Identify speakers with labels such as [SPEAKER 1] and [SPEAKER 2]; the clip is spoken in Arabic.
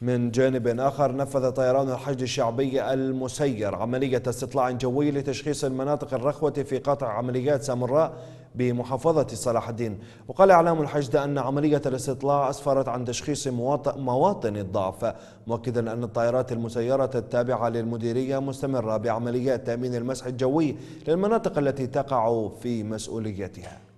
[SPEAKER 1] من جانب آخر نفذ طيران الحشد الشعبي المسير عملية استطلاع جوي لتشخيص المناطق الرخوة في قطع عمليات سامراء بمحافظة صلاح الدين وقال إعلام الحشد أن عملية الاستطلاع أسفرت عن تشخيص مواطن الضعف مؤكدا أن الطائرات المسيرة التابعة للمديرية مستمرة بعمليات تأمين المسح الجوي للمناطق التي تقع في مسؤوليتها